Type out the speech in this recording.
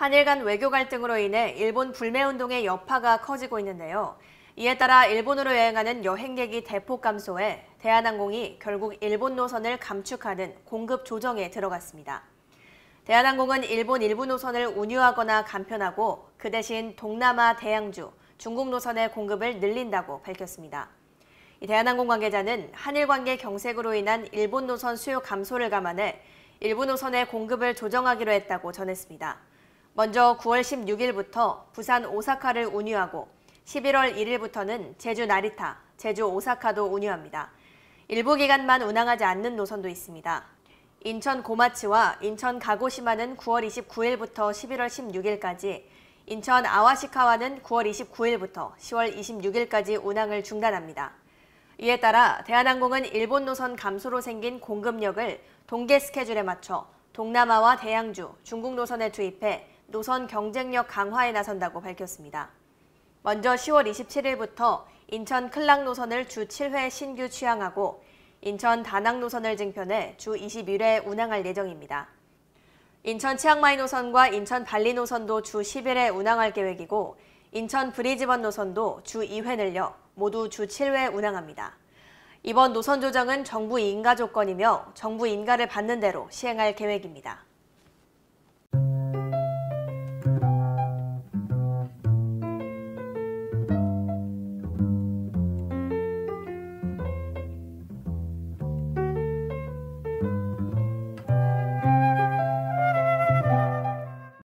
한일 간 외교 갈등으로 인해 일본 불매운동의 여파가 커지고 있는데요. 이에 따라 일본으로 여행하는 여행객이 대폭 감소해 대한항공이 결국 일본 노선을 감축하는 공급 조정에 들어갔습니다. 대한항공은 일본 일부 노선을 운유하거나 간편하고 그 대신 동남아 대양주, 중국 노선의 공급을 늘린다고 밝혔습니다. 대한항공 관계자는 한일 관계 경색으로 인한 일본 노선 수요 감소를 감안해 일본 노선의 공급을 조정하기로 했다고 전했습니다. 먼저 9월 16일부터 부산 오사카를 운유하고 11월 1일부터는 제주 나리타, 제주 오사카도 운유합니다. 일부 기간만 운항하지 않는 노선도 있습니다. 인천 고마치와 인천 가고시마는 9월 29일부터 11월 16일까지, 인천 아와시카와는 9월 29일부터 10월 26일까지 운항을 중단합니다. 이에 따라 대한항공은 일본 노선 감소로 생긴 공급력을 동계 스케줄에 맞춰 동남아와 대양주, 중국 노선에 투입해 노선 경쟁력 강화에 나선다고 밝혔습니다. 먼저 10월 27일부터 인천 클락 노선을 주 7회 신규 취항하고 인천 다낭 노선을 증편해 주 21회 운항할 예정입니다. 인천 치앙마이 노선과 인천 발리 노선도 주 10일에 운항할 계획이고 인천 브리즈번 노선도 주 2회 늘려 모두 주 7회 운항합니다. 이번 노선 조정은 정부 인가 조건이며 정부 인가를 받는 대로 시행할 계획입니다.